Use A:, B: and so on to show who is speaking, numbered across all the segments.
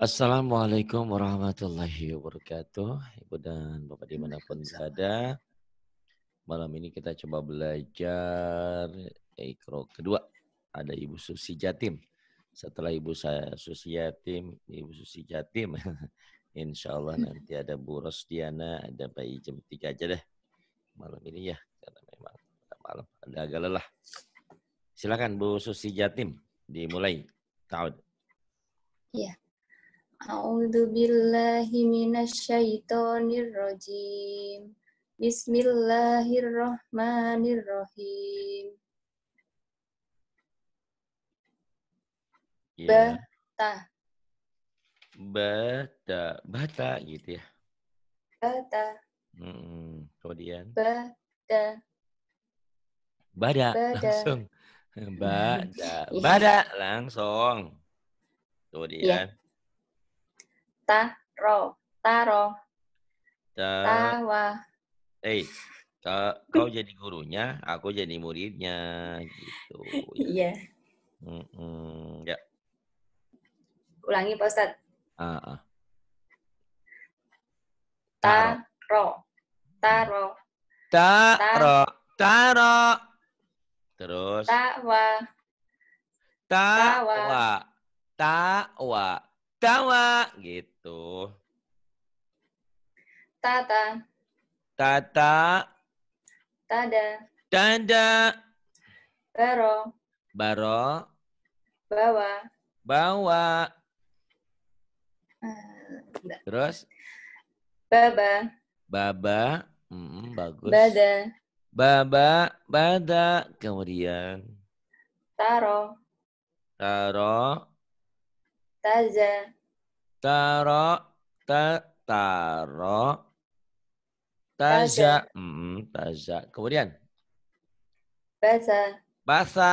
A: Assalamualaikum warahmatullahi wabarakatuh. Ibu dan Bapak dimanapun berada. Malam ini kita coba belajar eh, ikro kedua. Ada Ibu Susi Jatim. Setelah Ibu saya Susi Jatim, Ibu Susi Jatim. Insya Allah nanti ada Bu Rosdiana, ada Pak Ijem tiga aja deh. Malam ini ya, karena memang malam ada agak lelah. Silakan Bu Susi Jatim dimulai. Tahun.
B: Iya. A'udzu billahi minasyaitonir rajim. Bismillahirrahmanirrahim.
A: Yeah. Bata. Bata. Bata gitu ya. Bata. Hmm, kemudian.
B: Bata.
A: Bada. Bada. Langsung. Hmm. Bada. Iya. Bada. Langsung. Kemudian. Yeah
B: taro taro
A: Ta wa eh kau, kau jadi gurunya aku jadi muridnya gitu iya yeah. mm -mm, ya yeah.
B: ulangi pak ustad ah, ah. taro taro
A: taro taro terus
B: ta wa,
A: ta -wa.
B: Kawa
A: gitu. Tata. Tata. Tada. tanda Baro. Baro. Bawa. Bawa. Ah, Terus? Baba. Baba. Hmm, bagus. Bada. Baba. Bada. Kemudian?
B: Taro.
A: Taro taza taro ta taro taza hmm, taza kemudian basa basa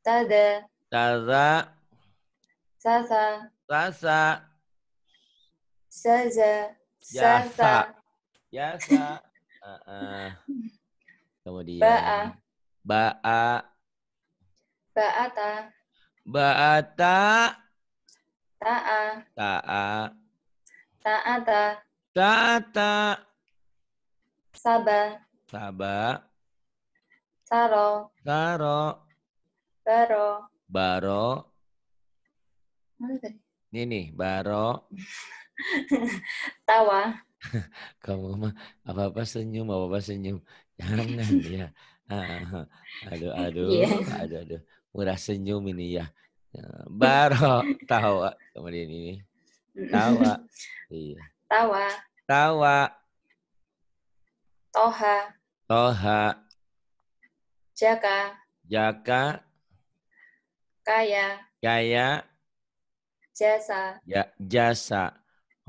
B: tada
A: tada
B: sasa sasa saza sasa
A: yasa uh -uh. kemudian baa baa
B: baata
A: Ba'ata. Ta'a. Ta'a.
B: Ta'ata.
A: Ta'ata.
B: Saba.
A: Saba.
B: Saro. Saro. Baro.
A: Baro. Ini nih, baro.
B: Tawa.
A: Kamu mah apa-apa senyum, apa-apa senyum. Jangan ya. Aduh, aduh, iya. aduh, aduh murah senyum ini ya. ya iya. baru tawa kemudian ini. Tawa. Iya. Tawa. Tawa. Toha. Toha. Jaka. Jaka. Kaya. Kaya.
B: Jasa.
A: Ya, jasa.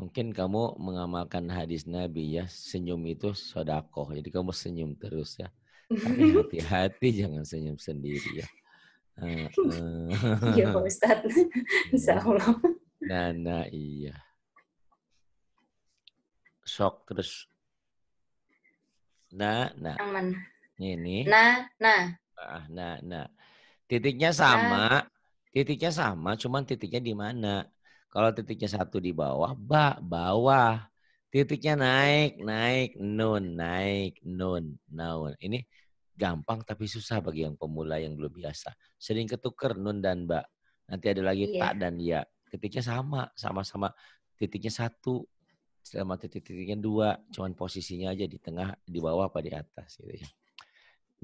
A: Mungkin kamu mengamalkan hadis Nabi ya, senyum itu sodakoh. Jadi kamu senyum terus ya. hati-hati jangan senyum sendiri ya. Iya Pak
B: Ustadz, Insya Allah.
A: Nana iya. Sok terus. Nah, nah. Aman. Ini. Nah, nah. Ah, nah, nah. Titiknya sama, nah. titiknya sama, cuman titiknya di mana? Kalau titiknya satu di bawah, ba, bawah. Titiknya naik, naik, nun, naik, nun, naun. Ini gampang tapi susah bagi yang pemula yang belum biasa. Sering ketuker nun dan ba. Nanti ada lagi yeah. tak dan ya. Titiknya sama, sama-sama titiknya satu sama titik-titiknya dua, cuman posisinya aja di tengah, di bawah apa di atas gitu ya. Iya.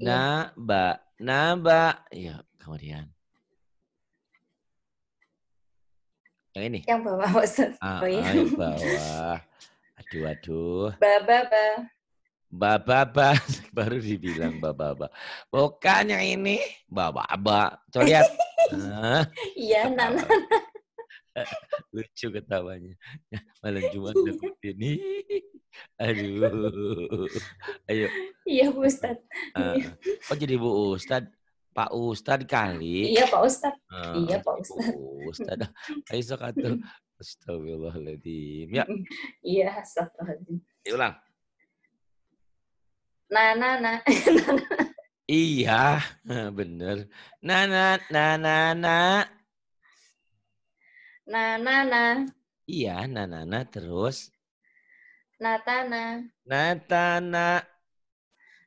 A: Nah, mbak nah, mbak Ya, kemudian. Yang ini?
B: Yang bawah, maksudnya. Ah, oh, iya. ah, Yang
A: bawah. Aduh, aduh. Ba, ba, Bababa baru dibilang bababa. Bukan yang ini bababa. Coba lihat.
B: Iya, nana.
A: Lucu ketawanya. Malam Jumat ini. Aduh. Ayo.
B: Iya, Bu Ustad.
A: Uh, ah, oh ah. jadi Bu Ustad. Pak Ustad kali. Iya, Pak Ustad. Uh, ah, iya, Pak Ustad. Bu Ustad. Ayo kata. Astagfirullahaladzim. Ya.
B: Iya, astagfirullahaladzim. Ulang na na na
A: iya, eh, bener. na na na na na
B: na na na
A: Iya, na na na terus.
B: Natana.
A: Natana.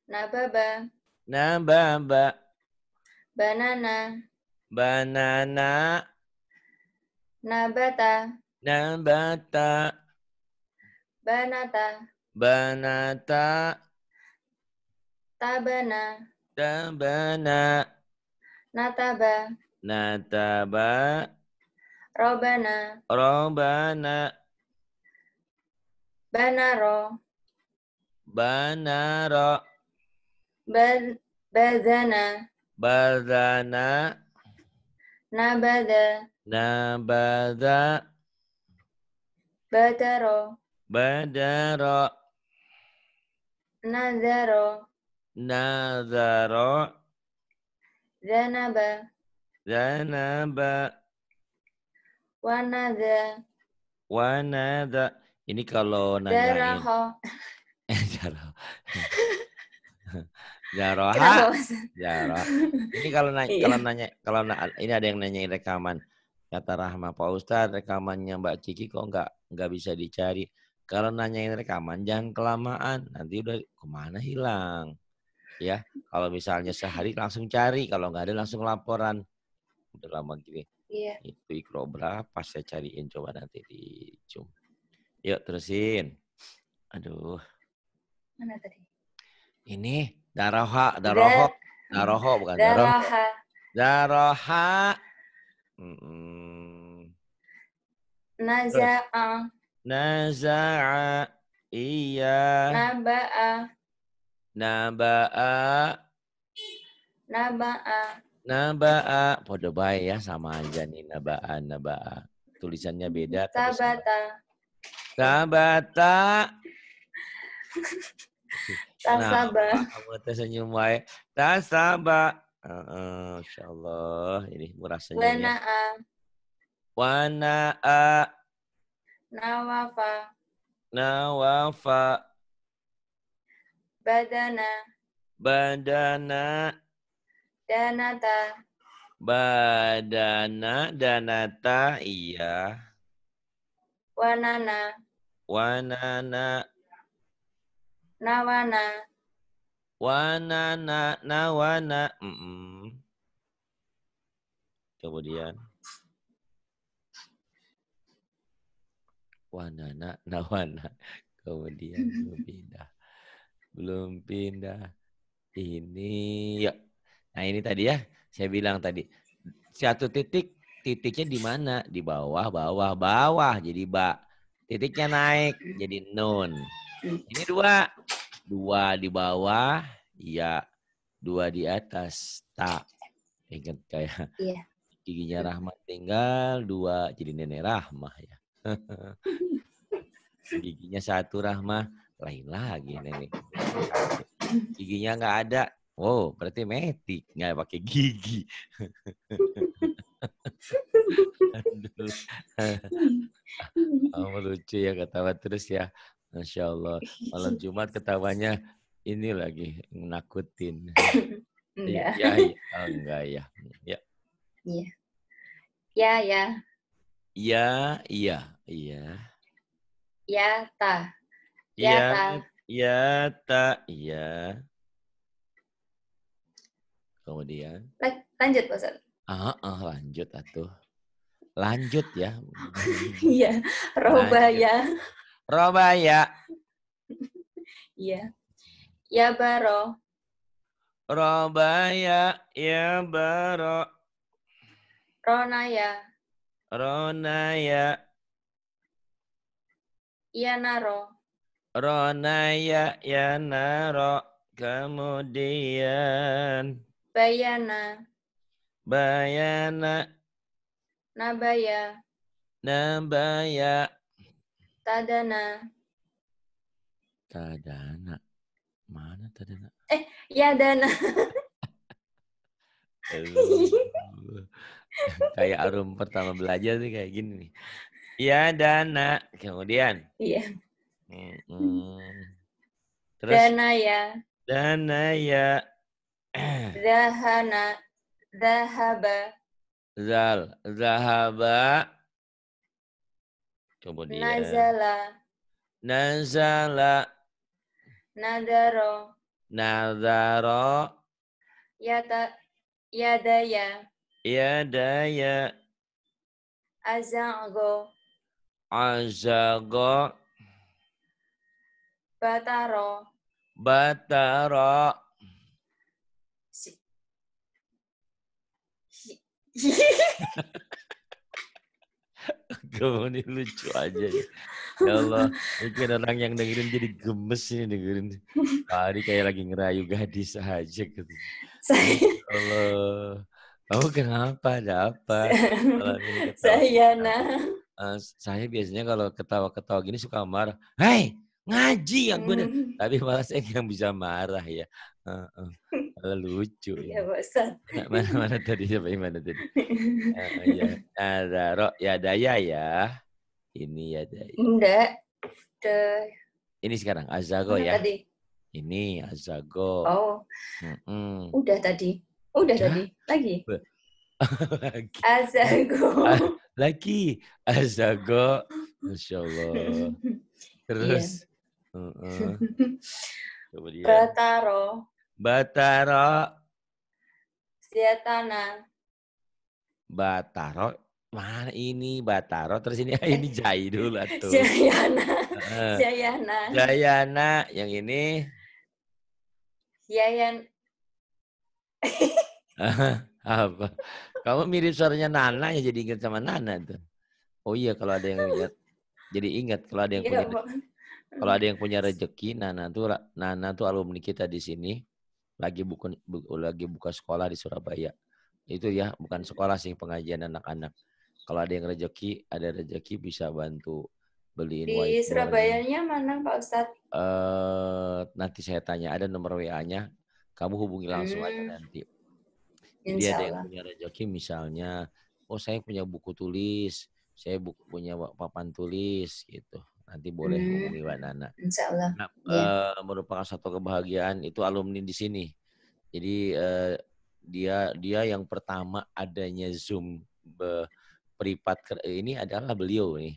B: Nababa.
A: Nababa.
B: Banana.
A: Banana.
B: Nabata.
A: Nabata.
B: Banata.
A: Banata.
B: Tabana.
A: Tabana.
B: Nataba.
A: Nataba.
B: Robana.
A: Robana.
B: Banaro.
A: Banaro.
B: Ba bazana.
A: Bazana.
B: Nabada.
A: Nabada.
B: Badaro.
A: Badaro.
B: Nazaro.
A: Nazaro.
B: Zanaba.
A: Zanaba.
B: Wanada.
A: Wanada. Ini kalau nanya, Jaraho. Jaraho. Jaroha. Jaroha. Ini kalau nanya, iya. kalau nanya kalau na ini ada yang nanya rekaman. Kata Rahma, Pak Ustadz, rekamannya Mbak Kiki kok nggak nggak bisa dicari. Kalau nanyain rekaman jangan kelamaan, nanti udah kemana hilang ya kalau misalnya sehari langsung cari kalau nggak ada langsung laporan udah lama gini iya. itu ikro berapa saya cariin coba nanti di zoom yuk terusin aduh mana tadi ini daroha daroho daroho bukan daroha daroha
B: naza'a
A: naza'a iya
B: naba'a
A: Naba'a.
B: Naba'a.
A: Naba'a. Podo bae ya sama aja nih naba'a naba'a. Tulisannya beda.
B: Sabata.
A: Sabata.
B: Tasaba. Nah, kamu
A: tersenyum wae. Tasaba. Uh, insyaallah ini murah senyum. Ya. Wana'a. Wana'a.
B: Nawafa.
A: Nawafa.
B: Badana.
A: Badana.
B: Danata.
A: Badana, danata, iya.
B: Wanana.
A: Wanana.
B: Nawana.
A: Wanana, nawana. Mm -mm. Kemudian. Wanana, nawana. Kemudian pindah belum pindah ini yuk ya. nah ini tadi ya saya bilang tadi satu titik titiknya di mana di bawah bawah bawah jadi ba titiknya naik jadi nun ini dua dua di bawah ya dua di atas tak ingat kayak yeah. giginya Rahmat tinggal dua jadi nenek Rahmah ya giginya satu Rahmah lain lagi ini nih. Giginya nggak ada. Wow, berarti metik nggak pakai gigi. Aduh. lucu ya ketawa terus ya. Masya Allah. Malam Jumat ketawanya ini lagi nakutin. enggak. Ya, ya. Oh, enggak ya. Ya. ya Ya, ya. Ya, iya, iya. Ya, ya. Ya iya, ya, tak, ya. Kemudian. Lanjut, Pak Ustaz. Ah, ah, lanjut atuh. Lanjut ya.
B: Iya, Robaya.
A: Robaya.
B: Iya. Ya Baro.
A: Robaya ya Baro.
B: Ronaya.
A: Ronaya.
B: Iya, Naro.
A: Ronaya ya naro kemudian
B: bayana
A: bayana
B: nabaya
A: nabaya
B: tadana
A: tadana mana tadana
B: eh ya dana
A: kayak arum pertama belajar nih kayak gini nih ya dana kemudian iya yeah. Terus
B: Danaya.
A: Danaya.
B: Zahana. Zahaba.
A: Zal. Zahaba. dia. Nazala. Nazala.
B: Nadaro.
A: Nadaro.
B: Yata. Yadaya.
A: Yadaya.
B: Azago.
A: Azago.
B: Bataro.
A: Bataro. Kamu ini lucu aja ya. Ya Allah, mungkin orang yang dengerin jadi gemes ini dengerin. tadi kayak lagi ngerayu gadis aja gitu. Saya... Ya Allah. Kamu oh, kenapa? Ada apa?
B: saya nah.
A: Eh, saya biasanya kalau ketawa-ketawa gini suka marah. Hei, ngaji yang benar. Hmm. Tapi malah saya yang bisa marah ya. Uh, uh. lucu ya. ya mana mana tadi sampai mana tadi? Uh, ya. Ada rok ya daya ya. Ini ya daya.
B: Enggak. The...
A: Ini sekarang azago ya. Tadi. Ini azago. Oh. Mm -mm.
B: Udah tadi. Udah Hah? tadi. Lagi. lagi. Azago. Ah,
A: lagi. Azago. Masya Allah. Iya. Terus. Yeah.
B: Bataro.
A: Bataro.
B: Siatana.
A: Bataro. Mana ini Bataro? Terus ini ini Jai dulu tuh. Jayana. Jayana. Yang ini. Yayan. Apa? Kamu mirip suaranya Nana ya jadi ingat sama Nana tuh. Oh iya kalau ada yang lihat jadi ingat kalau ada yang iya, punya. Kalau ada yang punya rejeki, Nana tuh Nana tuh alumni kita di sini lagi buka bu, lagi buka sekolah di Surabaya. Itu ya, bukan sekolah sih pengajian anak-anak. Kalau ada yang rezeki ada rezeki bisa bantu beliin Di Surabayanya
B: mana Pak Ustadz?
A: eh nanti saya tanya, ada nomor WA-nya. Kamu hubungi langsung hmm. aja nanti. Dia ada yang punya rezeki misalnya, oh saya punya buku tulis, saya buku, punya papan tulis gitu nanti boleh hmm. Mbak Nana. Insya Allah. Nah, ya. uh, merupakan satu kebahagiaan itu alumni di sini. Jadi uh, dia dia yang pertama adanya Zoom be, peripat eh, ini adalah beliau nih.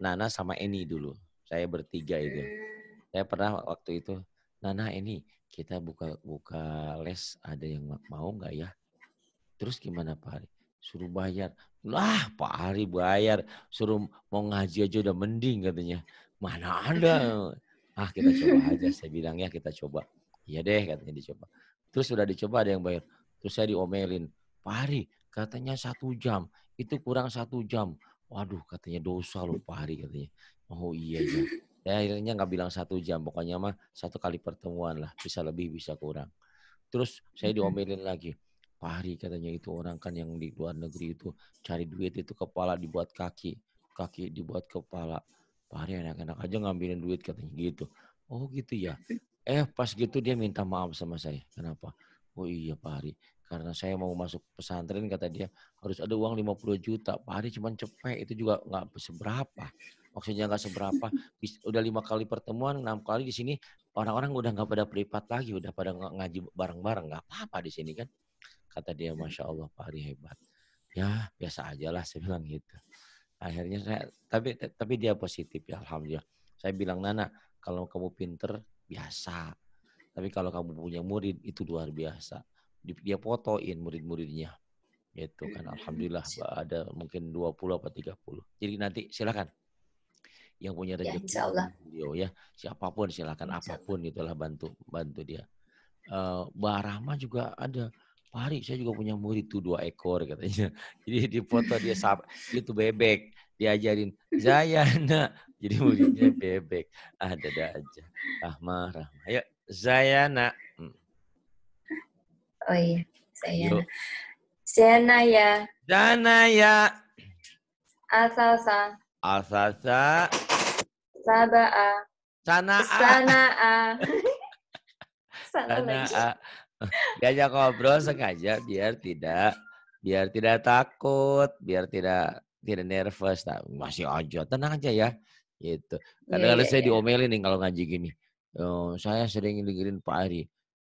A: Nana sama Eni dulu. Saya bertiga itu. Hmm. Saya pernah waktu itu Nana Eni kita buka buka les ada yang mau nggak ya? Terus gimana Pak? suruh bayar. Lah Pak Ari bayar, suruh mau ngaji aja udah mending katanya. Mana ada. Ah kita coba aja, saya bilang ya kita coba. Iya deh katanya dicoba. Terus sudah dicoba ada yang bayar. Terus saya diomelin. Pak Ari katanya satu jam, itu kurang satu jam. Waduh katanya dosa loh Pak Ari katanya. Oh iya ya. Ya akhirnya nggak bilang satu jam, pokoknya mah satu kali pertemuan lah, bisa lebih bisa kurang. Terus saya diomelin lagi Fahri katanya itu orang kan yang di luar negeri itu cari duit itu kepala dibuat kaki, kaki dibuat kepala. Fahri enak-enak aja ngambilin duit katanya gitu. Oh gitu ya. Eh pas gitu dia minta maaf sama saya. Kenapa? Oh iya Pak Hari, karena saya mau masuk pesantren kata dia harus ada uang 50 juta. Pak Hari cuma cepet itu juga nggak seberapa. Maksudnya nggak seberapa. Udah lima kali pertemuan, enam kali di sini orang-orang udah nggak pada privat lagi, udah pada ngaji bareng-bareng nggak apa-apa di sini kan. Kata dia, iya. Masya Allah Pak Ari hebat. Ya biasa aja lah, saya bilang gitu. Akhirnya saya, tapi tapi dia positif ya Alhamdulillah. Saya bilang, Nana, kalau kamu pinter, biasa. Tapi kalau kamu punya murid, itu luar biasa. Dia fotoin murid-muridnya. itu kan, hmm. Alhamdulillah iya. ada mungkin 20 apa 30. Jadi nanti silakan yang punya ya, rezeki ya, beliau ya siapapun silakan apapun itulah bantu bantu dia uh, Mbak Rahma juga ada Pari, saya juga punya murid tuh dua ekor katanya. Jadi di foto dia sap, itu bebek. Diajarin, Zayana. Jadi muridnya bebek. Ah, dada aja. Rahma, Rahma. Ayo, Zayana. Hmm. Oh iya, Zayana. Yuk. ya. ya.
B: Asasa.
A: Asasa. Saba'a. Sana'a. Sana'a.
B: Sana'a
A: diajak ngobrol sengaja biar tidak biar tidak takut, biar tidak tidak nervous. Nah, masih aja, tenang aja ya. Gitu. Iya, Kadang-kadang yeah, yeah, saya yeah. diomelin nih kalau ngaji gini. Oh, saya sering dengerin Pak Ari.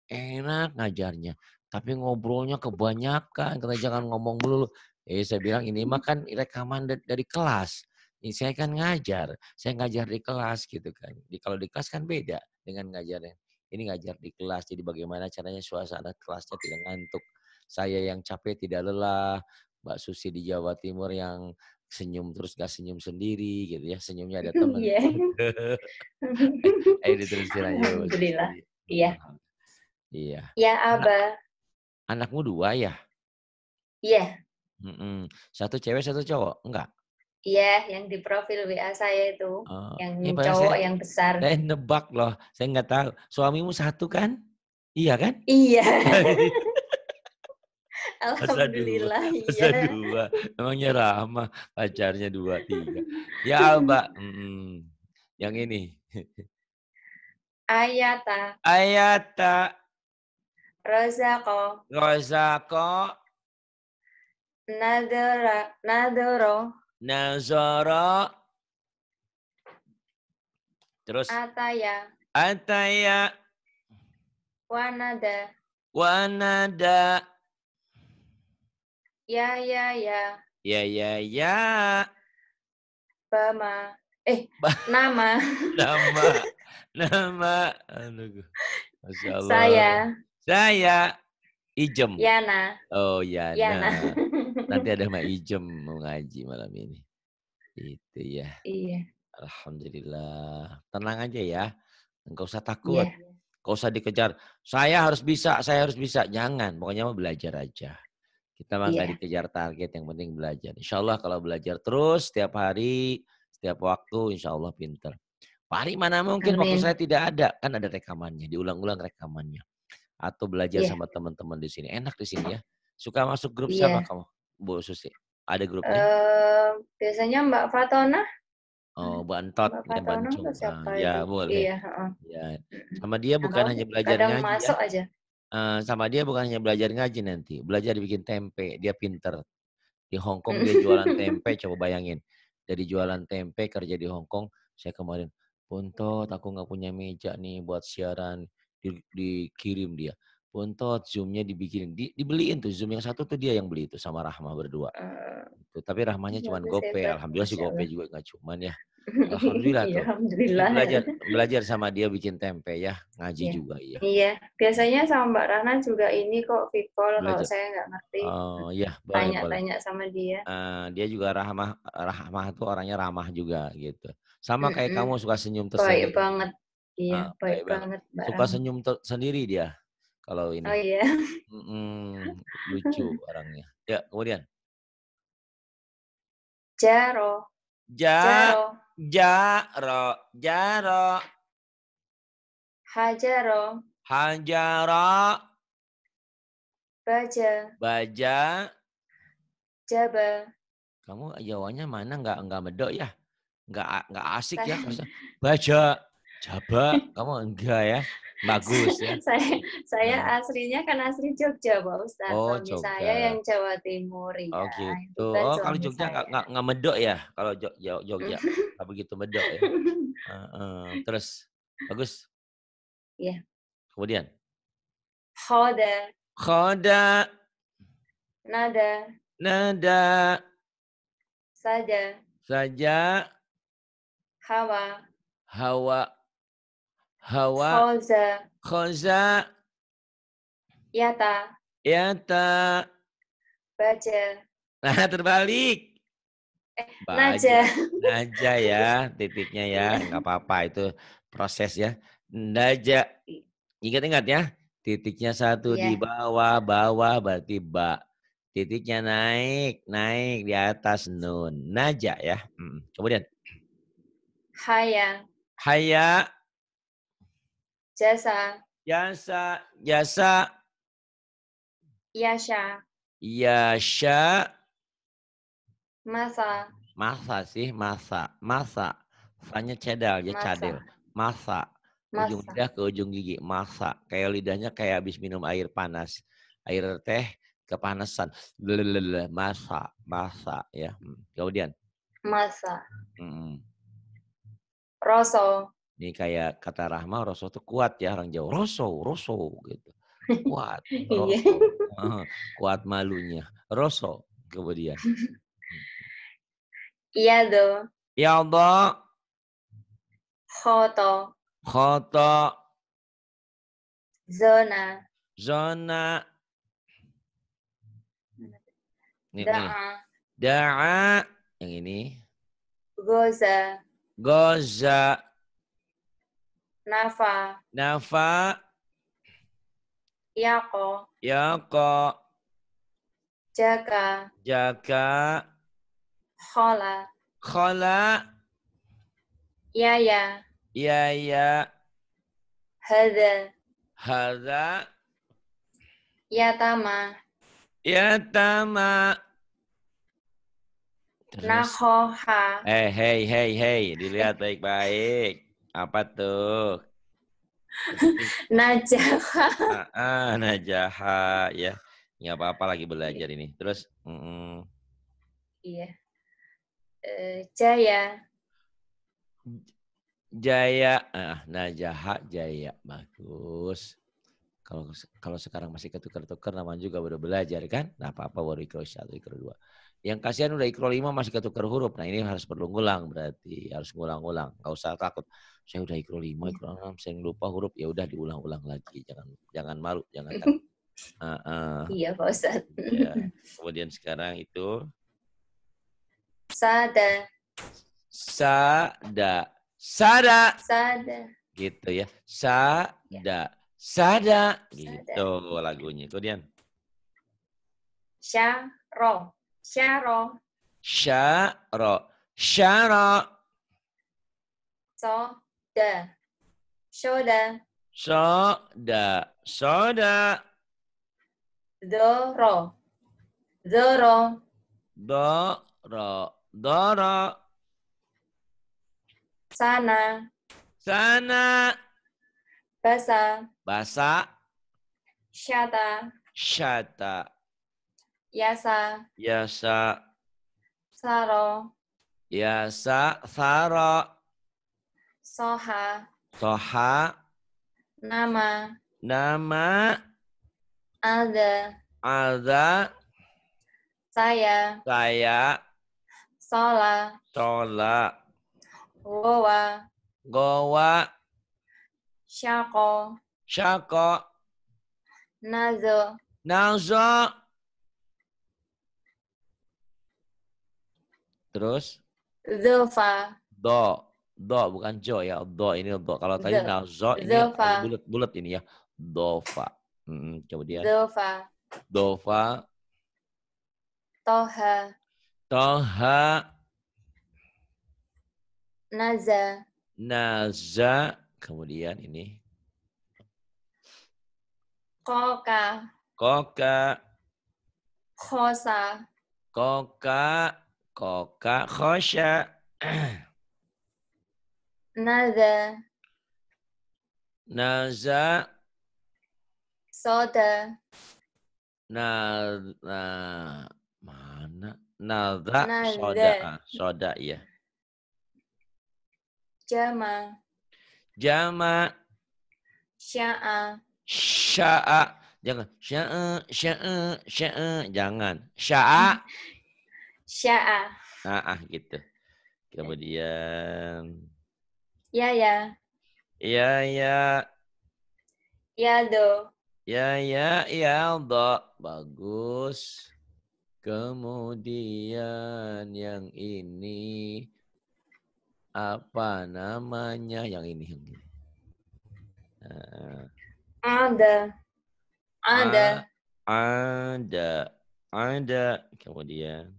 A: Enak ngajarnya, tapi ngobrolnya kebanyakan. kita jangan ngomong dulu. Eh, saya bilang ini mah kan rekaman dari kelas. Ini saya kan ngajar, saya ngajar di kelas gitu kan. Di kalau di kelas kan beda dengan ngajarnya ini ngajar di kelas, jadi bagaimana caranya suasana kelasnya tidak ngantuk. Saya yang capek tidak lelah, Mbak Susi di Jawa Timur yang senyum terus gak senyum sendiri gitu ya, senyumnya ada teman. Iya. Ayo diterusin aja. Alhamdulillah. Iya. Iya.
B: Ya, Aba. Iya,
A: Anak, anakmu dua ya? Iya. Mm -mm. Satu cewek, satu cowok? Enggak?
B: Iya, yang di profil WA saya itu, oh,
A: yang ya, cowok saya, yang besar. Saya nebak loh, saya nggak tahu. Suamimu satu kan? Iya kan?
B: Iya. Alhamdulillah. Masa dua, iya. dua.
A: Emangnya ramah. pacarnya dua tiga. Ya Alba, Mm, yang ini.
B: Ayata.
A: Ayata.
B: Rozako.
A: Rozako.
B: Nadora. Nadoro.
A: Nazara. Terus.
B: Ataya.
A: Ataya.
B: Wanada.
A: Wanada.
B: Ya, ya, ya.
A: Ya, ya, ya.
B: Bama. Eh, ba nama.
A: nama. Nama. Saya. Saya. Ijem. Yana. Oh, Yana. Yana. Nanti ada Mbak Ijem mau ngaji malam ini. Itu ya. Iya. Alhamdulillah. Tenang aja ya. Enggak usah iya. takut. Yeah. Enggak usah dikejar. Saya harus bisa, saya harus bisa. Jangan. Pokoknya mau belajar aja. Kita mah yeah. dikejar target. Yang penting belajar. Insya Allah kalau belajar terus setiap hari, setiap waktu, insya Allah pinter. Pari mana mungkin Amin. waktu saya tidak ada. Kan ada rekamannya. Diulang-ulang rekamannya. Atau belajar yeah. sama teman-teman di sini. Enak di sini ya. Suka masuk grup yeah. siapa kamu? Bu Susi? Ada grupnya? Uh,
B: biasanya Mbak Fatona.
A: Oh, hmm, Bu Antot, Mbak Fatona Bancung.
B: Siapa ah, ya, boleh. Iya, uh.
A: ya. Sama dia bukan hanya belajar kadang ngaji. Ya? masuk ya. aja. Uh, sama dia bukan hanya belajar ngaji nanti, belajar dibikin tempe, dia pinter. Di Hongkong dia jualan hmm. tempe, coba bayangin. Dari jualan tempe kerja di Hongkong saya kemarin, Pontot, aku nggak punya meja nih buat siaran, di, dikirim dia untuk zoomnya dibikin di, dibeliin tuh zoom yang satu tuh dia yang beli itu sama Rahma berdua. Uh, tapi Rahmanya iya, cuma gope, alhamdulillah sih gope juga nggak cuman ya. Iya, alhamdulillah tuh. Alhamdulillah. Belajar belajar sama dia bikin tempe ya, ngaji yeah. juga iya.
B: Iya, biasanya sama Mbak Rana juga ini kok people kalau saya nggak ngerti.
A: Oh iya, tanya-tanya
B: sama dia.
A: Uh, dia juga Rahmah Rahmah tuh orangnya ramah juga gitu. Sama kayak mm -hmm. kamu suka senyum tersenyum. Baik
B: banget. Iya, uh, baik, baik banget. Suka senyum
A: sendiri dia kalau ini. Oh
B: iya. Mm
A: -mm, lucu orangnya. Ya, kemudian.
B: Jaro.
A: Ja, jaro. Jaro.
B: Hajaro.
A: Hajaro. Baja. Baja.
B: Jaba.
A: Kamu jawanya mana nggak nggak medok ya? Nggak nggak asik ya? Baja. Jaba. Kamu enggak ya? Bagus ya.
B: saya saya nah. aslinya kan asli Jogja, Pak Ustaz. Oh, suami Jogja. saya yang Jawa Timur ya. Oh, kan gitu. Oh, kalau Jogja
A: nggak nggak medok ya? Kalau Jogja Jogja nggak begitu medok ya. Uh, uh. Terus bagus. Iya. Kemudian. Khoda. Khoda. Nada. Nada.
B: Saja.
A: Saja. Hawa. Hawa. Hawa. Khoza. Khoza. Yata. Yata. Baca. Nah, terbalik. Eh, naja. Naja ya, titiknya ya. Nggak apa-apa, itu proses ya. Naja. Ingat-ingat ya. Titiknya satu yeah. di iya. bawah, bawah berarti ba. Titiknya naik, naik di atas nun. Naja ya. Hmm. Kemudian.
B: Haya.
A: Haya.
B: Jasa.
A: Jasa. Jasa.
B: Yasha.
A: Yasha.
B: Masa.
A: Masa sih, masa. Masa. fanya cedal, ya cadel. Masa. masa. Ujung lidah ke ujung gigi. Masa. Kayak lidahnya kayak habis minum air panas. Air teh kepanasan. Lelelele. Masa. Masa. ya. Hmm. Kemudian. Masa. Hmm.
B: Rosso.
A: Ini kayak kata Rahma, Rosso tuh kuat ya orang jauh Rosso, Rosso gitu. Kuat. Iya. Rosso. kuat malunya. Rosso kemudian. Hmm.
B: Iya dong.
A: Iya Allah.
B: Khoto.
A: Khoto.
B: Zona.
A: Zona. Da'a. Da'a. Yang ini.
B: Goza.
A: Goza.
B: Nafa.
A: Nafa.
B: Yako.
A: Yako.
B: Jaga.
A: Jaga.
B: Khola.
A: Khola.
B: Yaya.
A: Yaya.
B: Hada.
A: Hada.
B: Yatama.
A: Yatama. Terus.
B: Nahoha.
A: Eh, hey, hey, hey. Dilihat baik-baik. Apa tuh?
B: Najaha.
A: Ah, Najah Najaha ya. Nggak apa-apa lagi belajar ini. Terus mm, -mm.
B: Iya. Eh, Jaya.
A: Jaya, ah, eh, Najaha Jaya, bagus. Kalau kalau sekarang masih ketukar-tukar, namanya juga baru belajar kan? Nah, apa-apa baru ikro satu, ikro dua. Yang kasihan udah ikro lima masih ketukar huruf. Nah ini harus perlu ngulang berarti. Harus ngulang-ngulang. Gak usah takut. Saya udah ikro lima, ikro iya. enam, saya lupa huruf. Ya udah diulang-ulang lagi. Jangan jangan malu, jangan takut. Uh, uh. Iya
B: Pak Ustadz. Ya.
A: Kemudian sekarang itu.
B: Sada.
A: Sada. Sada. Sada. Gitu ya. Sada. Sada. Gitu lagunya. Kemudian.
B: Syaro. Syaro.
A: Syaro. Syaro.
B: Soda. Soda.
A: Soda. Soda.
B: Doro. Doro.
A: Doro. Doro.
B: Sana.
A: Sana. Basa. Basa.
B: Shata.
A: Shata.
B: Yasa.
A: Yasa.
B: Saro.
A: Yasa. Saro.
B: Soha.
A: Soha.
B: Nama.
A: Nama.
B: Alda.
A: Alda.
B: Saya.
A: Saya.
B: Sola.
A: Sola.
B: Gowa.
A: Gowa.
B: shako,
A: shako,
B: Nazo.
A: Nazo. Terus?
B: Zulfa.
A: Do. Do, bukan jo ya. Do ini do. Kalau tadi nah, Jo ini bulat-bulat ini ya. Dofa. Hmm, kemudian?
B: Dofa.
A: Dofa. Toha. Toha.
B: Naza.
A: Naza. Kemudian ini.
B: Koka.
A: Koka.
B: Kosa.
A: Koka. Koka khosya.
B: Naza.
A: Naza.
B: Soda.
A: Na, mana? Naza, Naza. soda. Ah, soda ya.
B: Jama.
A: Jama.
B: Sya'a.
A: Sya'a. Jangan. Sya'a, sya'a, sya'a. Jangan. Sya'a.
B: Sya'a.
A: Ah, ah gitu. Kemudian Ya ya. Ya ya.
B: Ya do.
A: Ya ya ya do. Bagus. Kemudian yang ini apa namanya yang ini yang ini?
B: Ah. ada. Ada.
A: Ah, ada. Ada. Kemudian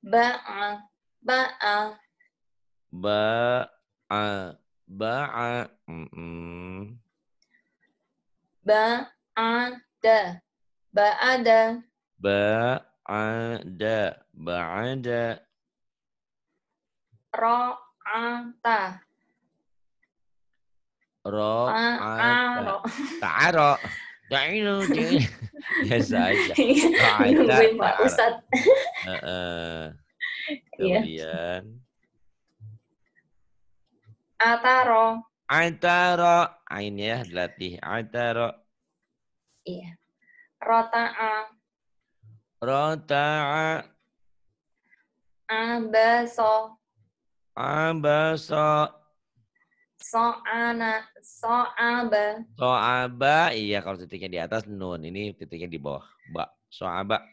B: Ba'a. Ba'a.
A: Ba'a. Ba'a. Ta. -mm.
B: Ba'ada. Ba'ada.
A: Ba'ada. Ba'ada. ta Ro'ata. Ta. Ta'aro. Biasa aja. Ta. Pak Ta. Uh, uh. Kemudian.
B: Ataro.
A: Ataro. ya latih Ataro. Iya.
B: Rota'a.
A: Rota'a.
B: Abaso.
A: Abaso.
B: So'ana. So'aba.
A: So'aba. Iya kalau titiknya di atas nun. Ini titiknya di bawah. Ba. So'aba.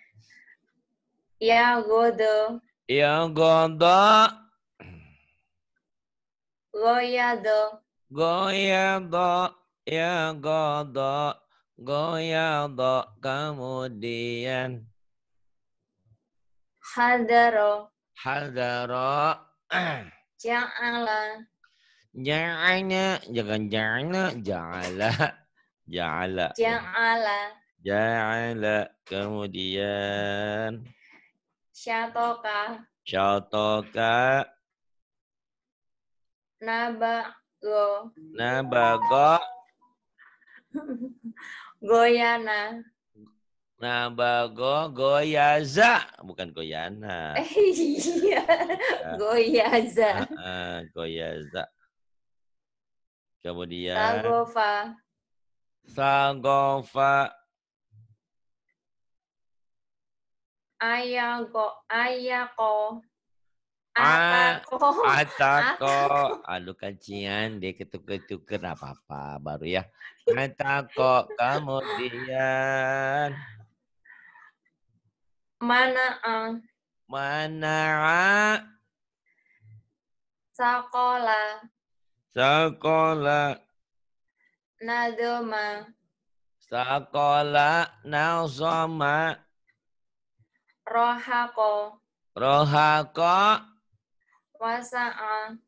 B: Yang godo.
A: Yang godo.
B: Goyado.
A: Goyado. Yang godo. Goyado. Kemudian.
B: Hadaro.
A: Hadaro.
B: jangan Ja'ala.
A: Jangan jangan, jangan, jangan, Ja'ala. Ja'ala. Kemudian.
B: Syatoka.
A: Syatoka.
B: Nabago.
A: Nabago.
B: Goyana.
A: Nabago Goyaza, bukan Goyana. Eh,
B: iya,
A: Goyaza. Goyaza. Kemudian. Sagofa. Sagofa.
B: Ayago, ayako,
A: ah, atako, atako, alu kacian dia ketuk-ketuk apa-apa baru ya. Atako, kemudian. Mana ang? Mana a?
B: sakola
A: sakola
B: Nadoma.
A: sakola nausoma.
B: Rohako.
A: Rohako.
B: Wasa'a.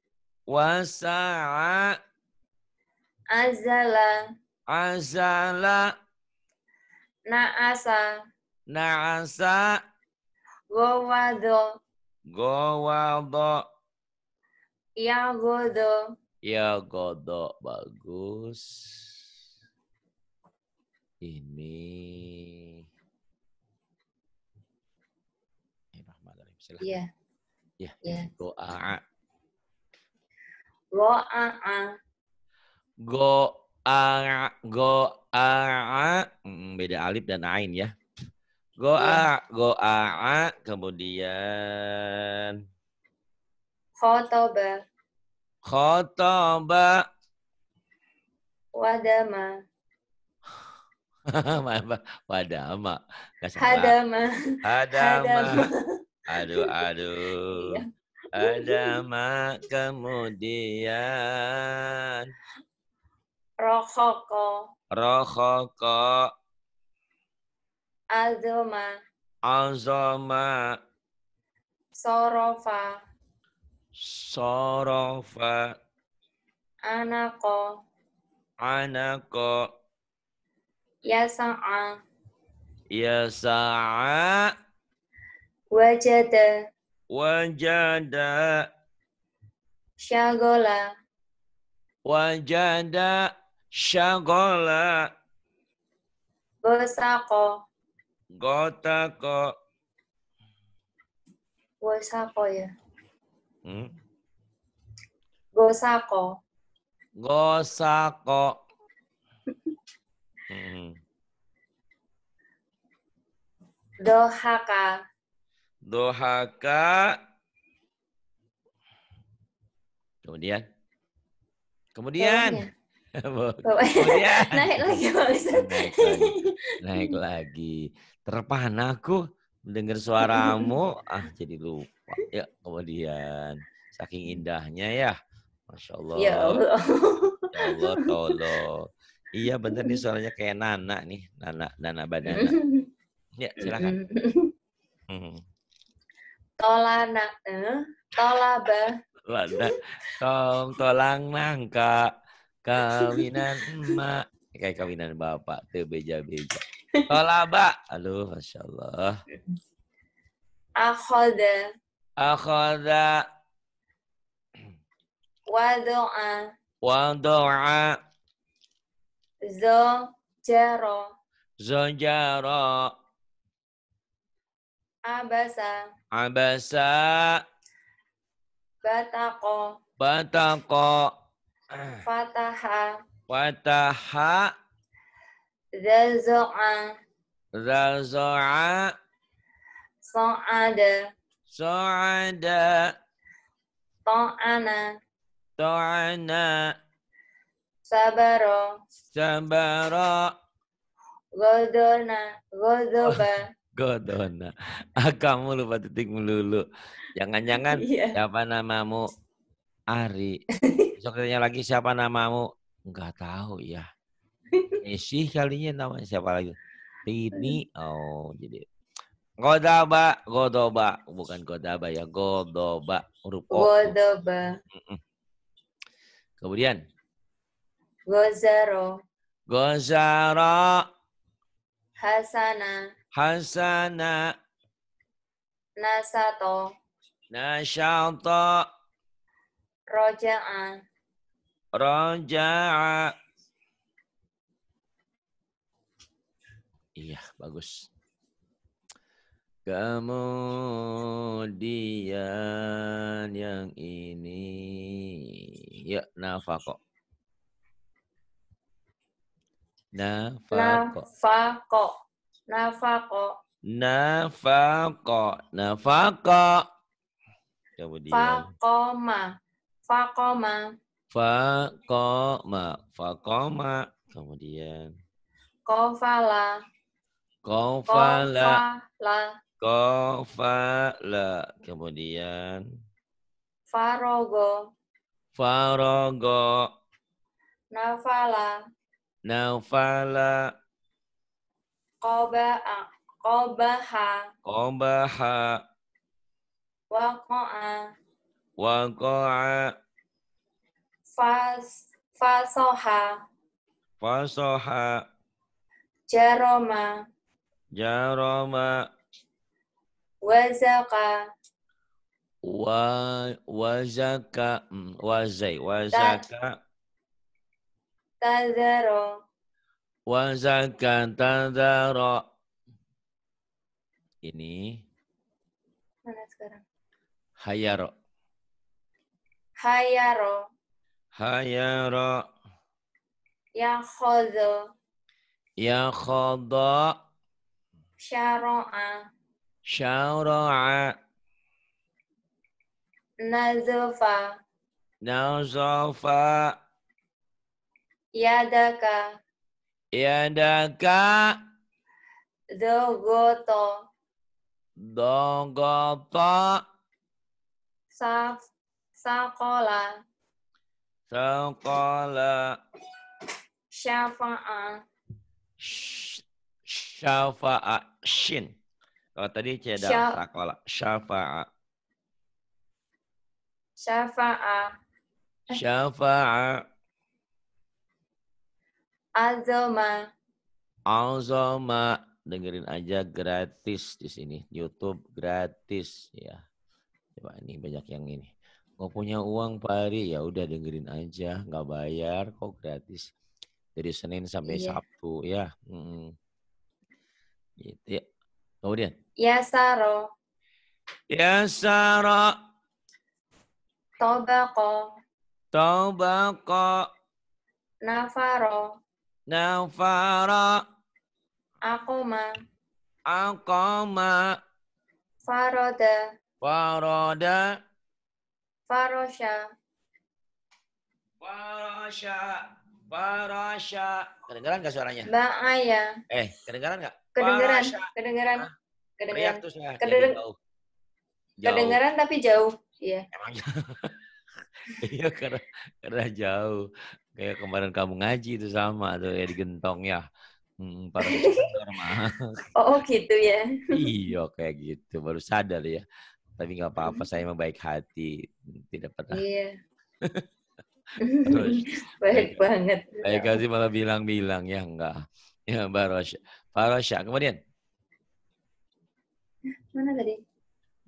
A: Wasa'a.
B: Azala.
A: Azala.
B: Naasa.
A: Naasa.
B: Gowado.
A: Gowado.
B: Yagodo.
A: Yagodo. Bagus. silahkan. Iya. Go'a. Go'a. Go'a. Go'a. Beda alif dan ain ya. Go'a. Iya. Go'a. Kemudian.
B: Khotoba.
A: Khotoba.
B: Wadama.
A: Wadama. wadama, Hadama. Aduh, aduh. Iya. Ada mak kemudian.
B: Rokoko.
A: Rokoko.
B: Azoma.
A: Azoma.
B: Sorofa.
A: Sorofa.
B: Anako.
A: Anako.
B: Yasa'a.
A: Yasa'a.
B: Wajada.
A: Wajada.
B: Syagola.
A: Wajada. Syagola.
B: Gosako.
A: Gotako.
B: Gosako ya. Hmm? Gosako.
A: Gosako. hmm.
B: Dohaka.
A: Dohaka. Kemudian. Kemudian. Kemudian. Naik lagi Pak Naik lagi. Terpana aku mendengar suaramu. Ah jadi lupa. Ya kemudian. Saking indahnya ya. Masya Allah. Ya Allah. Ya Allah tolong. Iya bener nih suaranya kayak Nana nih. Nana, Nana badan, Ya silakan.
B: Tola na, eh, tola ba.
A: Lada, tong tolang nangka, kawinan emak, kayak kawinan bapak tuh beja-beja. tola ba aduh, masya Allah.
B: Akhoda.
A: Akhoda.
B: Wadu'a.
A: Wadu'a.
B: zonjaro
A: Zojaro.
B: Abasa.
A: Abasa.
B: Batako.
A: Batako.
B: Fataha.
A: Fataha.
B: Zazoa.
A: Zazoa.
B: So'ada.
A: So'ada.
B: Ta'ana.
A: Toana.
B: Sabaro.
A: Sabaro.
B: Godona. Godoba.
A: Godona. Oh, ah, kamu lupa titik melulu. Jangan-jangan iya. siapa namamu Ari. Besok lagi siapa namamu? Enggak tahu ya. Messi kalinya namanya siapa lagi? Tini. Oh, jadi Godaba, Godoba, bukan Godaba ya, Godoba Rupo.
B: Godoba. Kemudian Gozaro.
A: Gozaro.
B: Hasanah.
A: Hasana.
B: Nasato.
A: Nasyata.
B: Roja'a.
A: Roja'a. Iya, bagus. Kemudian yang ini. Ya, nafako. Nafako.
B: Nafako. Nafako.
A: Nafako. Nafako. Kemudian.
B: Fakoma. Fakoma.
A: Fakoma. Fakoma. Kemudian.
B: Kofala.
A: Kofala. Kofala. Kofala. Kemudian.
B: Farogo.
A: Farogo.
B: Nafala.
A: Nafala
B: koba koba ha.
A: Qobaha Qobaha
B: Waqa'a
A: Waqa'a
B: Fas Fasoha
A: Fasoha
B: Jaroma
A: Jaroma
B: Wazaka
A: Wa Wazaka mm, Wazai Wazaka
B: Tadaro
A: wa zakatan dzara. Ini
B: mana sekarang? Hayaro. Hayaro.
A: Hayaro.
B: Ya khodo.
A: Ya khodo.
B: Syara'a.
A: Syara'a.
B: Nazofa.
A: Nazofa.
B: Yadaka.
A: Yadaka.
B: Dogoto.
A: Dogoto.
B: Sa sakola.
A: Sakola.
B: Syafa'a.
A: Syafa'a. Shin. Kalau oh, tadi cedal ada sakola. Syafa'a.
B: Syafa'a.
A: Syafa'a.
B: Azoma.
A: Azoma. Dengerin aja gratis di sini. YouTube gratis ya. Coba ini banyak yang ini. Nggak punya uang pari ya udah dengerin aja, nggak bayar kok gratis. Dari Senin sampai yeah. Sabtu ya. Hmm. Gitu ya. Kemudian.
B: Ya Saro.
A: Ya Saro.
B: Tobako.
A: Tobako.
B: Nafaro.
A: Nafara.
B: Akoma.
A: Akoma.
B: Faroda.
A: Faroda. Farosha. Farosha. Farosha. Kedengaran gak suaranya? Mbak Aya. Eh, kedengaran gak? Kedengaran, kedengaran,
B: kedengaran, kedengaran, kedengaran, Kedeng jauh. Jauh. tapi jauh. Iya. Emang
A: iya karena, karena jauh kayak kemarin kamu ngaji itu sama tuh ya gentong ya hmm, para
B: mah oh, oh gitu ya
A: iya kayak gitu baru sadar ya tapi nggak apa-apa saya membaik hati tidak pernah
B: iya terus baik gitu. banget saya
A: kasih malah bilang-bilang ya enggak ya Barosha Barosha kemudian
B: mana tadi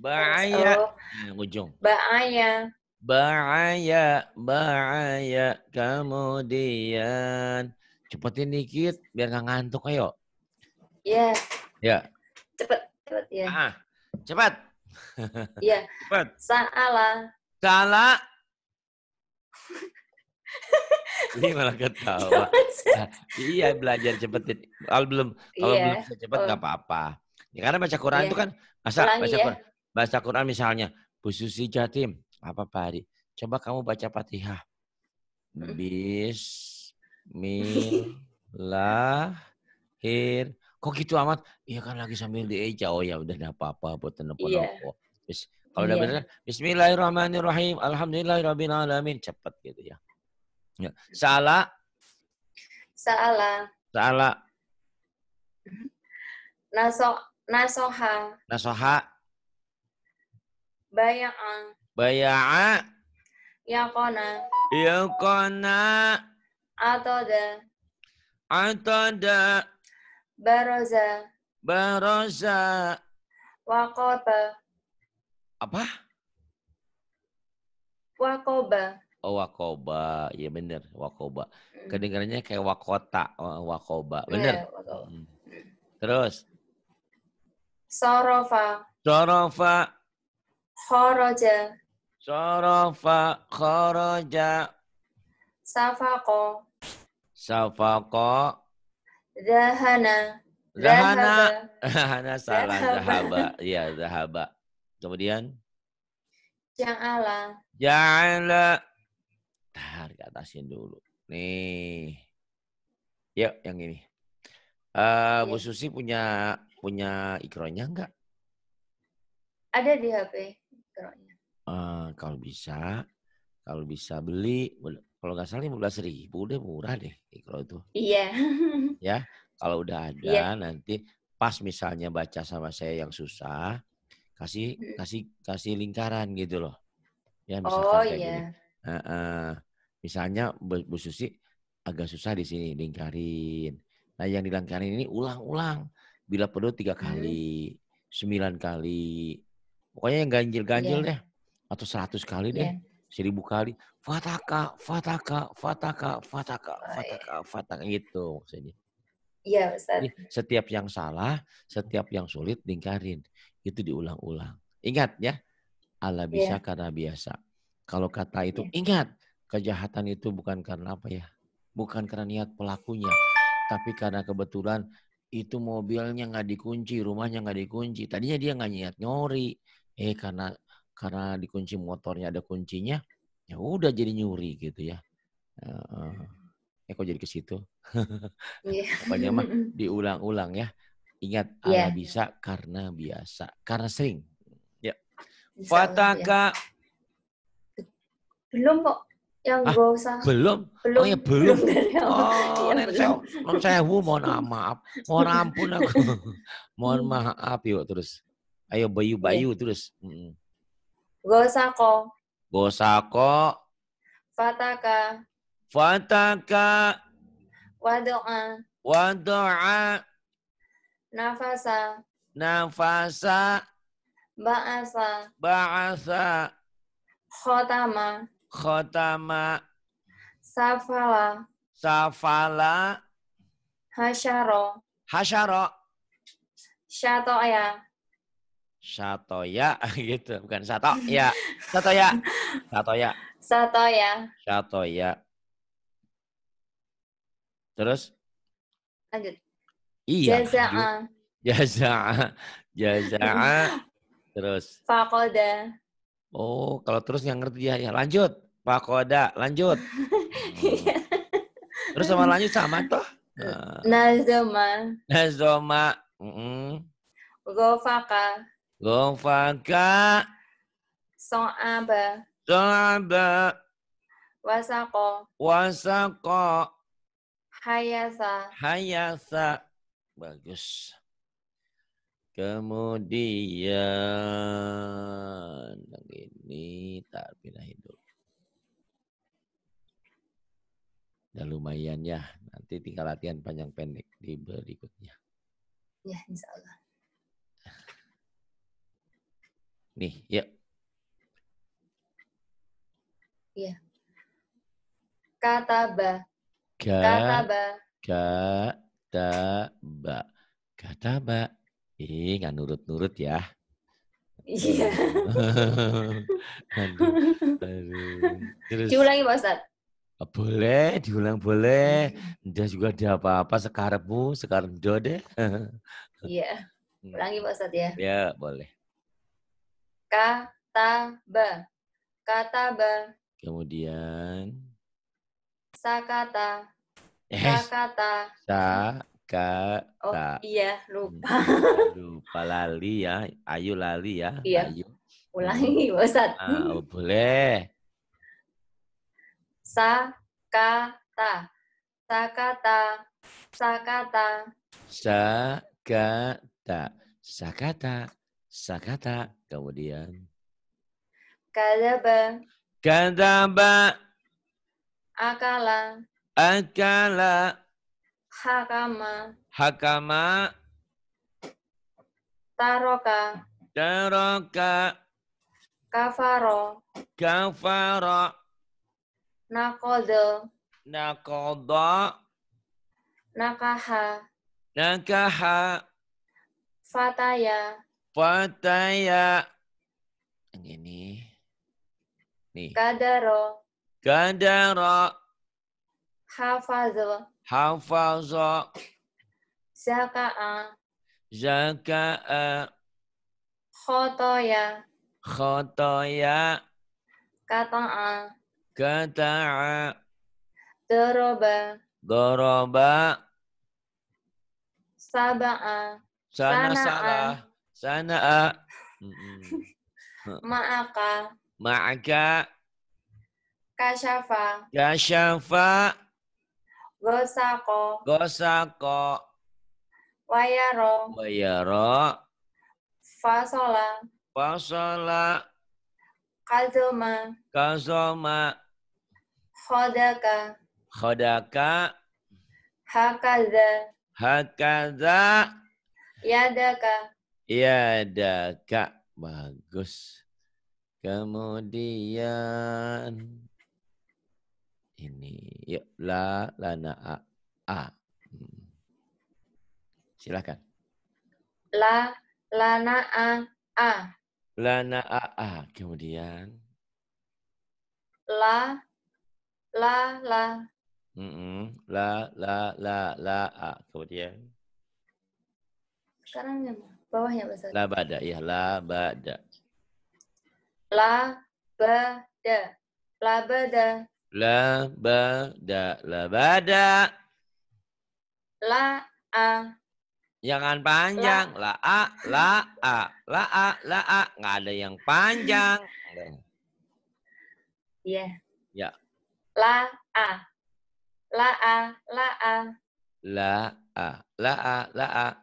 B: Baaya. Oh. ujung. Baaya.
A: Ba'aya, ba'aya, kemudian. Cepetin dikit biar nggak ngantuk ayo. Iya. Yeah. Ya.
B: Cepet, cepet ya.
A: Ah, cepet. Iya. Cepet. Iya.
B: Salah.
A: Salah. Ini malah ketawa. nah, iya belajar cepetin. Kalau belum kalau yeah. belum bisa cepet, nggak oh. apa-apa. Ya, karena baca Quran yeah. itu kan masa Ulangi, baca ya. Quran, baca Quran misalnya Bu Susi Jatim apa Pak Ari? Coba kamu baca Fatihah. Bismillahir. Kok gitu amat? Iya kan lagi sambil dieja. Oh ya udah enggak apa-apa buat telepon aku. Bis, kalau udah yeah. benar Bismillahirrahmanirrahim. Alhamdulillahirabbil alamin. Cepat gitu ya. Ya. Salah.
B: Salah. Salah. Naso nasoha. Nasoha. Bayang.
A: Baya'a. Atau Yaqona.
B: Atoda.
A: Atoda.
B: Baroza.
A: Baroza.
B: Wakoba. Apa? Wakoba.
A: Oh, Wakoba. ya bener, Wakoba. Hmm. Kedengarannya kayak Wakota, oh, Wakoba. Iya, bener? Iya, hmm. Hmm. Terus?
B: Sorofa.
A: Sorofa.
B: Horoja.
A: Sorofa kharaja.
B: Safako
A: Safako
B: Zahana.
A: Zahana. Zahana salah. Zahaba. Iya, zahaba. Kemudian?
B: Ja'ala.
A: Ja'ala. Tahan atasin dulu. Nih. Yuk, yang ini. Uh, ya. Bu Susi punya punya ikronya enggak?
B: Ada di HP ikronya.
A: Uh, kalau bisa, kalau bisa beli, kalau nggak salah belas ribu udah murah deh kalau itu. Iya. Yeah. ya, kalau udah ada yeah. nanti pas misalnya baca sama saya yang susah, kasih hmm. kasih kasih lingkaran gitu loh. Ya misalnya. oh, iya. Uh, uh, misalnya Bu, Bu Susi agak susah di sini lingkarin. Nah yang dilingkarin ini ulang-ulang. Bila perlu tiga hmm. kali, hmm. sembilan kali. Pokoknya yang ganjil-ganjil yeah. deh atau seratus kali deh, iya. seribu kali. Fataka, Fataka, Fataka, Fataka, iya. Fataka, Fataka gitu maksudnya.
B: Iya, Ustaz. Jadi,
A: setiap yang salah, setiap yang sulit lingkarin. Itu diulang-ulang. Ingat ya, Allah iya. bisa karena biasa. Kalau kata itu, ingat, kejahatan itu bukan karena apa ya? Bukan karena niat pelakunya, tapi karena kebetulan itu mobilnya nggak dikunci, rumahnya nggak dikunci. Tadinya dia nggak niat nyori, eh karena karena dikunci motornya ada kuncinya, ya udah jadi nyuri gitu ya. eh kok jadi ke situ? Iya. Pokoknya mah diulang-ulang ya. Ingat yeah. Iya. bisa karena biasa, karena sering. Ya. Fataka.
B: Iya. Belum kok. Yang ah, gak usah. Belum? Belum. Oh ya belum. Oh, belum. Oh, ya, saya,
A: non mohon maaf. Mohon ampun aku. mohon hmm. maaf yuk terus. Ayo bayu-bayu yeah. terus. Mm -mm.
B: Gosako.
A: Gosako.
B: Fataka.
A: Fataka.
B: Wadoa.
A: Wadoa.
B: Nafasa.
A: Nafasa.
B: Ba'asa.
A: Ba'asa.
B: Khotama.
A: Khotama.
B: Safala.
A: Safala.
B: Hasyaro.
A: Hasyaro.
B: Shatoya.
A: Satoya gitu, bukan Sato ya. Satoya. Satoya.
B: Satoya.
A: Satoya. Terus? Lanjut. Iya. Jaza'a. Jaza'a. Jaza'a. Terus.
B: Fakoda.
A: Oh, kalau terus yang ngerti ya. ya. Lanjut. Fakoda. Lanjut. Iya. hmm. terus sama lanjut sama toh? Nah.
B: Nazoma.
A: Nazoma. Mm -mm.
B: Gofaka.
A: Ghafaka.
B: So'aba.
A: So'aba.
B: Wasako.
A: Wasako.
B: Hayasa.
A: Hayasa. Bagus. Kemudian yang ini tak pindah hidup. Dan lumayan ya. Nanti tinggal latihan panjang pendek di berikutnya.
B: Ya, insya Allah. Nih, ya. Iya. Kataba. Ga, kataba.
A: kata Kataba. Ih, nggak nurut-nurut ya.
B: Iya. Terus. Diulangi Pak Ustadz.
A: Oh, boleh, diulang boleh. Dia juga ada apa-apa bu sekarang deh.
B: Iya. Hmm. Ulangi Pak Ustadz ya.
A: Ya, boleh.
B: Kataba. Kataba.
A: Kemudian
B: sakata. Yes. Eh, sakata.
A: Sakata. Oh
B: iya, hmm, lupa.
A: lupa lali ya. Ayu lali ya. Iya. Ayu.
B: Ulangi, Pak hmm. Ustaz. Ah,
A: oh, boleh.
B: Sakata. Sakata. Sakata.
A: Sakata. Sakata. Sakata. Kemudian.
B: Kadaba.
A: Kadaba. Akala. Akala.
B: Hakama.
A: Hakama.
B: Taroka.
A: Taroka.
B: Kafaro.
A: Kafaro.
B: Nakodo.
A: Nakodo.
B: Nakaha.
A: Nakaha.
B: Fataya.
A: Pataya. Ini. Nih.
B: Kadaro.
A: Kadaro.
B: Hafazo.
A: Hafazo.
B: Zaka'a.
A: Zaka'a.
B: Khotoya.
A: Khotoya.
B: Kata'a.
A: Kata'a.
B: Doroba.
A: Doroba.
B: Saba'a.
A: Sana, Sana Sana a.
B: Ma'aka.
A: Ma'aka.
B: Kasyafa.
A: Kasyafa.
B: Gosako.
A: Gosako.
B: Wayaro.
A: Wayaro.
B: Fasola.
A: Fasola.
B: Kazoma.
A: Kazoma.
B: Khodaka.
A: Khodaka.
B: Hakaza.
A: Hakaza.
B: Yadaka.
A: Iya ada Kak. Bagus. Kemudian ini yuk la lana a. a. Hmm. Silakan.
B: La lana a a.
A: Lana a a. Kemudian
B: la la la.
A: Mm -mm. La la la la a. Kemudian
B: sekarang bawahnya Mas La
A: bada, ya la bada.
B: La bada. La bada.
A: La bada. La bada.
B: La a.
A: Jangan panjang. La a, la a, la a, la a. Nggak ada yang panjang. Iya. Yeah. Ya.
B: La a. La a, la a.
A: La a, la a, la a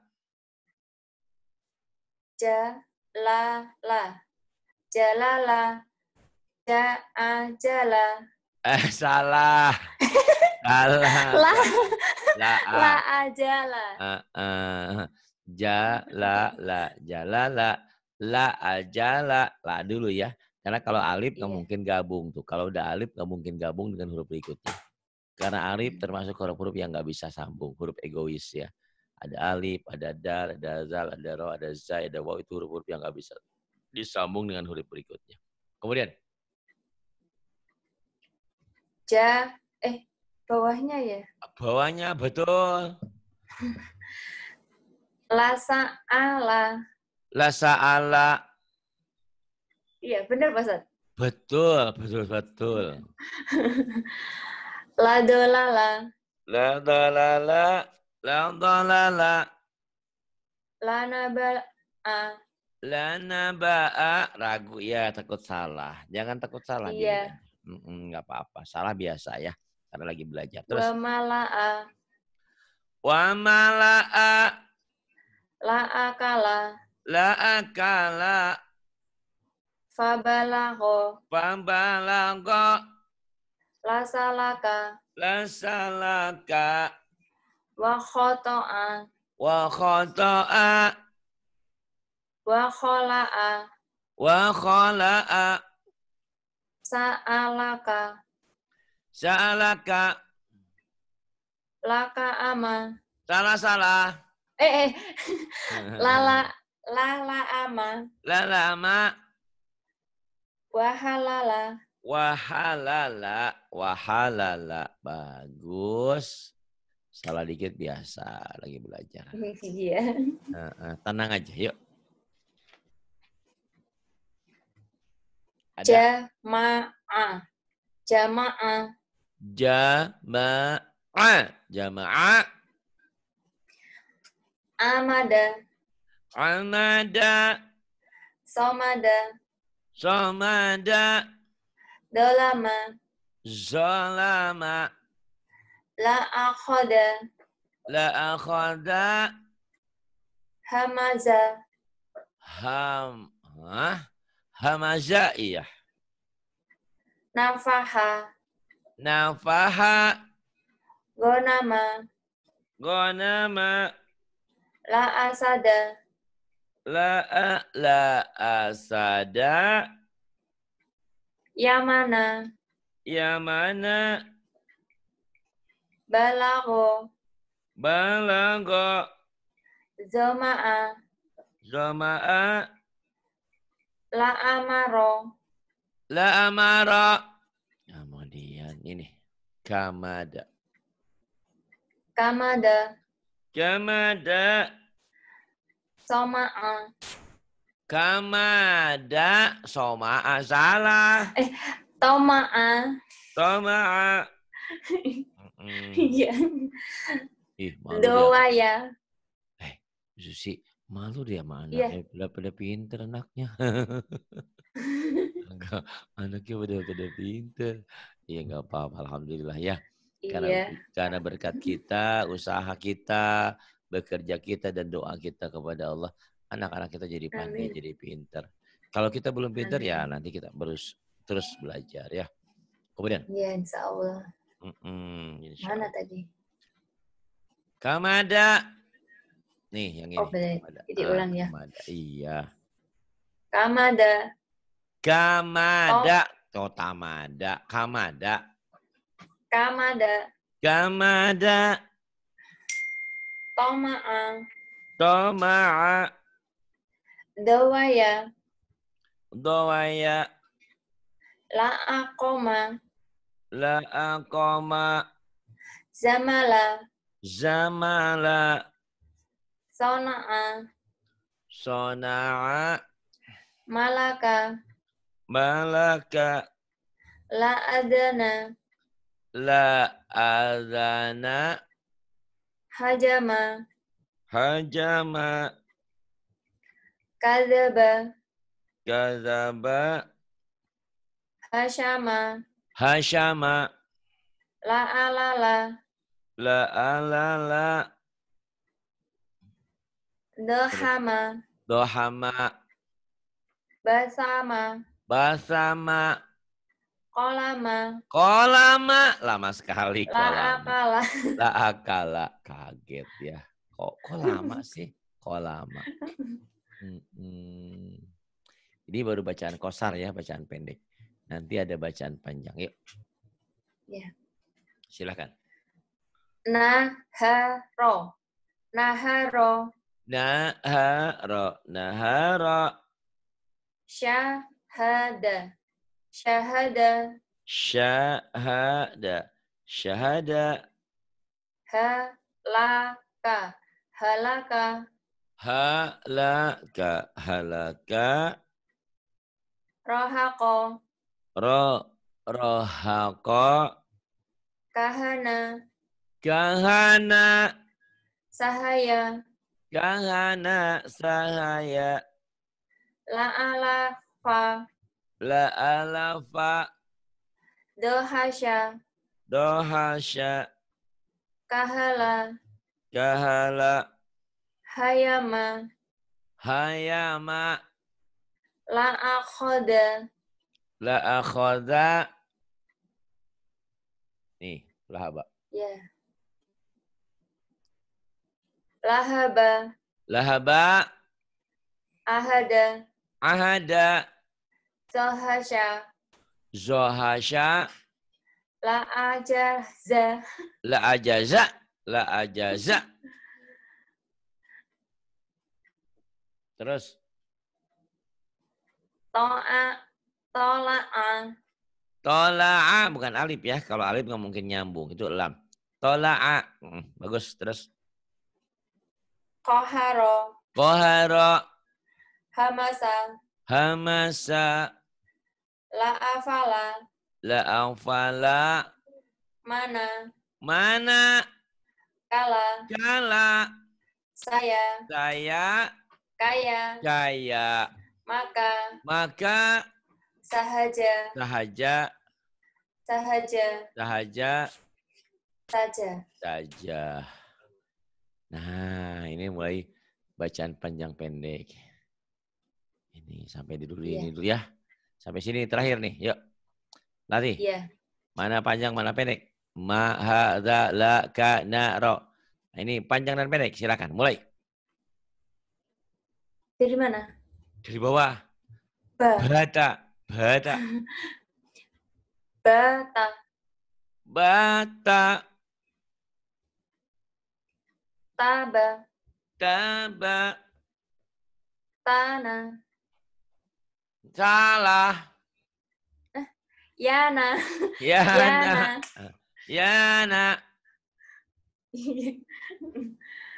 B: jalala jalala ja ajala
A: eh salah salah la la a. la ajala uh, uh. la jalala la ajala la dulu ya karena kalau alif nggak iya. mungkin gabung tuh kalau udah alif nggak mungkin gabung dengan huruf berikutnya karena alif hmm. termasuk huruf-huruf yang nggak bisa sambung huruf egois ya ada alif, ada dal, ada zal, ada ro, ada zai, ada waw. Itu huruf-huruf yang nggak bisa disambung dengan huruf berikutnya. Kemudian.
B: Ja, eh bawahnya ya?
A: Bawahnya, betul.
B: Lasa ala.
A: Lasa ala.
B: Iya, benar Pak Ustaz.
A: Betul, betul, betul.
B: Ladolala.
A: Ladolala. La dalala. La lana La a Ragu ya, takut salah. Jangan takut salah. Iya. Enggak apa-apa. Salah biasa ya. Karena lagi belajar. Terus. Wa a, Wa mala'a.
B: La'akala.
A: La'akala. Fabalago. Fabalago.
B: Lasalaka.
A: Lasalaka.
B: Wa khoto'a.
A: Wa khoto'a.
B: Wa khola'a.
A: Wa khola'a.
B: Sa'alaka.
A: Sa'alaka.
B: Laka ama.
A: Salah salah. Eh eh. Lala
B: lala ama.
A: Lala ama.
B: Wahalala.
A: Wahalala. Wahalala. Bagus. Salah dikit biasa lagi belajar. Iya. tenang aja, yuk.
B: Jamaah. Jamaah.
A: Jamaah. Jamaah.
B: Amada.
A: Amada.
B: Somada.
A: Somada.
B: Dolama.
A: Zolama.
B: La akhada.
A: La akhada.
B: Hamaza.
A: Ham. Hah? Hamaza iya.
B: Nafaha.
A: Nafaha.
B: Gonama.
A: Gonama.
B: La asada.
A: La a, la asada.
B: Yamana.
A: Yamana.
B: Balago.
A: Balago.
B: Zoma'a.
A: Zoma'a.
B: laamaro,
A: laamaro, La amaro. Kemudian ini. Kamada.
B: Kamada.
A: Kamada.
B: Soma'a.
A: Kamada. Soma'a. Salah. Eh,
B: Toma'a.
A: Toma'a. Hmm. Iya. Ih, Doa ya. Eh, Susi, malu dia sama anaknya. Yeah. Udah pada pinter anaknya. Enggak, anaknya udah pada pinter. Iya, nggak apa-apa. Alhamdulillah ya. Karena, yeah. karena berkat kita, usaha kita, bekerja kita, dan doa kita kepada Allah, anak-anak kita jadi pandai, Amin. jadi pinter. Kalau kita belum pinter, ya Amin. ya nanti kita terus terus belajar ya. Kemudian.
B: Iya, yeah, insya Allah.
A: Mm-mm, Mana tadi? Kamada. Nih, yang ini. Oh, Kamada. Jadi ah, ulang ya. Kamada. Iya. Kamada. Kamada. Oh, oh tamada. Kamada.
B: Kamada.
A: Kamada.
B: Toma'a.
A: Toma'a.
B: Dawaya.
A: Dawaya.
B: La'akoma.
A: La aqama.
B: Zamala.
A: Zamala.
B: Sona'a.
A: Sona'a.
B: Malaka.
A: Malaka.
B: La adana.
A: La adana.
B: Hajama.
A: Hajama.
B: Kazaba.
A: Kazaba.
B: Hashama.
A: Hasyama.
B: La ala
A: La la.
B: Dohama.
A: Dohama.
B: Basama.
A: Basama.
B: Kolama.
A: Kolama. Lama sekali kolama. La akala. La akala. Kaget ya. Kok kolama sih? Kolama. Hmm. Ini baru bacaan kosar ya, bacaan pendek. Nanti ada bacaan panjang. Yuk. Ya. Silakan.
B: Naharo. Naharo.
A: Naharo. Naharo.
B: Syahada. Syahada.
A: Syahada. Syahada.
B: Halaka. Halaka.
A: Halaka. Halaka.
B: Rohako.
A: Ro rohaka
B: kahana
A: kahana
B: sahaya
A: kahana sahaya
B: ala fa
A: ala fa
B: dohasya
A: dohasya
B: kahala
A: kahala
B: hayama
A: hayama
B: la la'akhoda
A: la akhadha nih lahaba
B: ya yeah. lahaba
A: lahaba
B: ahada
A: ahada
B: zahasha
A: zahasha
B: la ajaza
A: la ajaza la ajaza terus
B: ta'a Tola'a.
A: Tola'a bukan alif ya. Kalau alif nggak mungkin nyambung. Itu lam. Tola'a. Hmm, bagus. Terus.
B: Koharo.
A: Koharo.
B: Hamasa.
A: Hamasa.
B: La'afala.
A: La'afala. Mana. Mana. Kala. Kala.
B: Saya.
A: Saya. Kaya. Kaya. Maka. Maka.
B: Sahaja. Sahaja. Sahaja. Sahaja. Saja.
A: Saja. Nah, ini mulai bacaan panjang pendek. Ini sampai di dulu iya. yeah. ini dulu ya. Sampai sini terakhir nih. Yuk. nanti Yeah. Iya. Mana panjang, mana pendek? Ma ha la ka na ro. ini panjang dan pendek. Silakan mulai. Dari mana? Dari bawah. Ba. Berada. Bata. Bata. Bata. Taba. Taba. Tanah. Salah.
B: Eh, Yana. Yana.
A: Yana.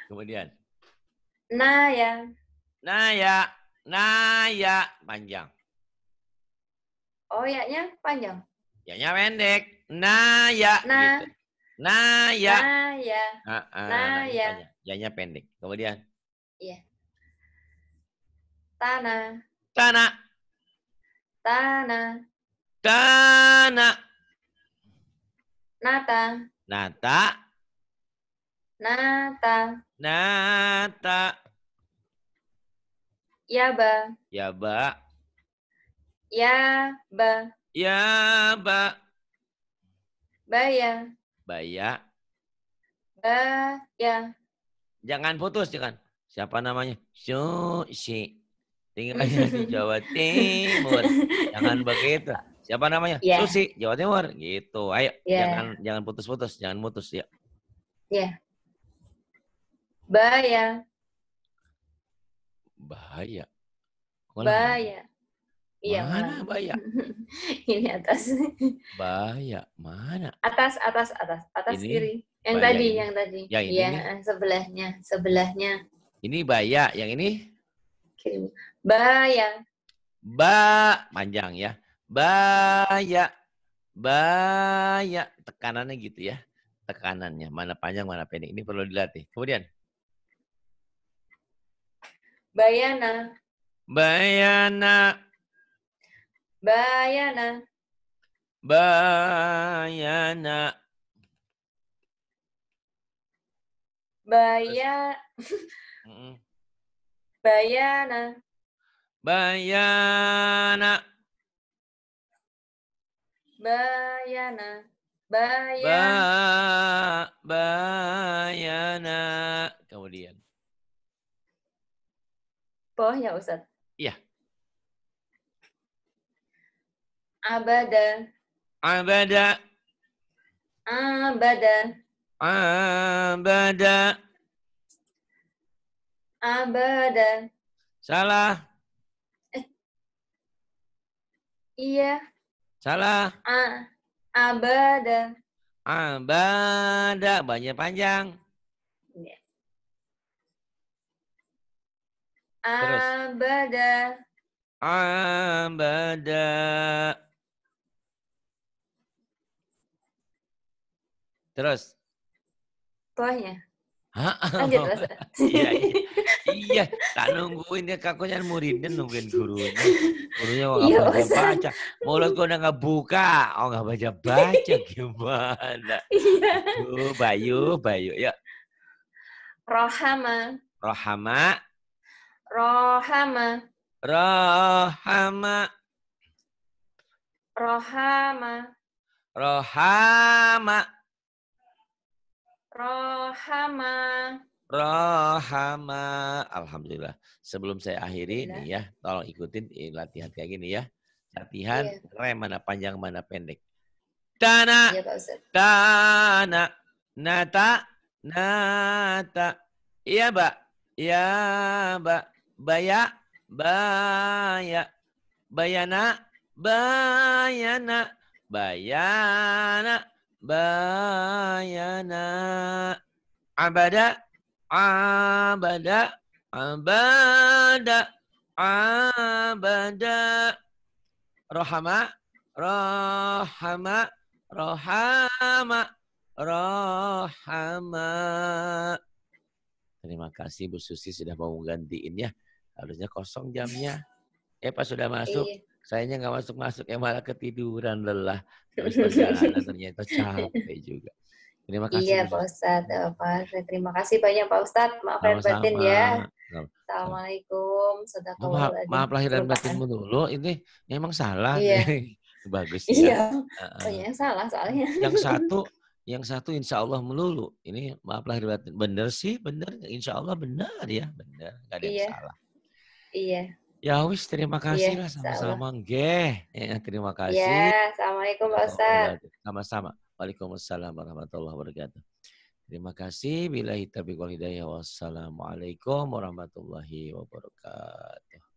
A: Kemudian.
B: Naya.
A: Naya. Naya. Panjang.
B: Oh, yaknya panjang.
A: Yaknya pendek. Nah, ya. Nah. Gitu. Nah, ya. Nah, ya. Nah, nah, nah ya. Yaknya pendek. Kemudian.
B: Iya. Tanah. Tanah. Tanah. Tanah. Nata. Nata. Nata.
A: Nata.
B: Yaba.
A: Yaba.
B: Ya, ba.
A: Ya, ba.
B: Baya. Baya. Ya.
A: Jangan putus, jangan. Siapa namanya? Susi. Tinggal di Jawa Timur. Jangan begitu. Siapa namanya? Yeah. Susi, Jawa Timur. Gitu. Ayo, yeah. jangan jangan putus-putus, jangan putus, ya.
B: Ya. Yeah. Baya.
A: Bahaya. Bahaya.
B: Iya, mana bahaya? ini atas.
A: Bahaya, mana?
B: Atas, atas, atas, atas ini kiri. Yang tadi, yang tadi. Yang Ya, sebelahnya, sebelahnya.
A: Ini bahaya, yang ini? Kiri. Bahaya. Ba, panjang ya. Bahaya. Bahaya. Tekanannya gitu ya. Tekanannya, mana panjang, mana pendek. Ini perlu dilatih. Kemudian.
B: Bayana.
A: Bayana
B: Bayana.
A: Bayana.
B: Baya. Bayana.
A: Bayana.
B: Bayana. Bayana.
A: Ba bayana. Kemudian. ya Ustaz. Iya.
B: Abada.
A: Abada.
B: Abada.
A: Abada.
B: Abada.
A: Salah. Eh. Iya. Salah.
B: A abada.
A: Abada. Banyak panjang.
B: Abada.
A: Iya. Abada. Terus? Kuahnya. Hah? Lanjut, iya, iya, iya. tak nungguin ya kakaknya muridnya nungguin gurunya. Gurunya mau iya, nggak baca baca. Mulut gua udah nggak buka, oh nggak baca baca gimana? Iya. Bayu, Bayu, ya,
B: Rohama. Rohama. Rohama.
A: Rohama.
B: Rohama.
A: Rohama.
B: Rohama.
A: Rohama. Alhamdulillah. Sebelum saya akhiri nih ya, tolong ikutin eh, latihan kayak gini ya. Latihan iya. rem mana panjang mana pendek. Tana. Iya, Tana. Nata. Nata. Iya, Mbak. Iya, Mbak. Bayak, bayak, Bayana. Bayana. Bayana bayana abada abada abada abada rohama rohama rohama rohama terima kasih Bu Susi sudah mau gantiin ya harusnya kosong jamnya eh pas sudah masuk iya. sayangnya nggak masuk masuk ya malah ketiduran lelah
B: Terus perjalanan
A: ternyata capek juga. Terima kasih. Iya,
B: Pak Ustad. Eh, Pak Terima kasih banyak, Pak Ustad. Maaf lahir batin ya. Assalamualaikum. Maaf, maaf
A: lahir dan batinmu dulu. Ini memang salah. Iya. Bagus. Ya. Iya. Ya. Oh, iya,
B: yang salah soalnya. Yang satu,
A: yang satu insya Allah melulu. Ini maaf lahir batin. Bener sih, bener. Insya Allah bener ya, bener. Gak ada iya. yang salah. Iya. Ya wis terima iya, kasih lah sama-sama nggih. Ya, terima iya, kasih. Ya, yeah,
B: Assalamualaikum Pak Ustaz.
A: Sama-sama. Waalaikumsalam warahmatullahi wabarakatuh. Terima kasih. Bila hitabi wal hidayah. Wassalamualaikum warahmatullahi wabarakatuh.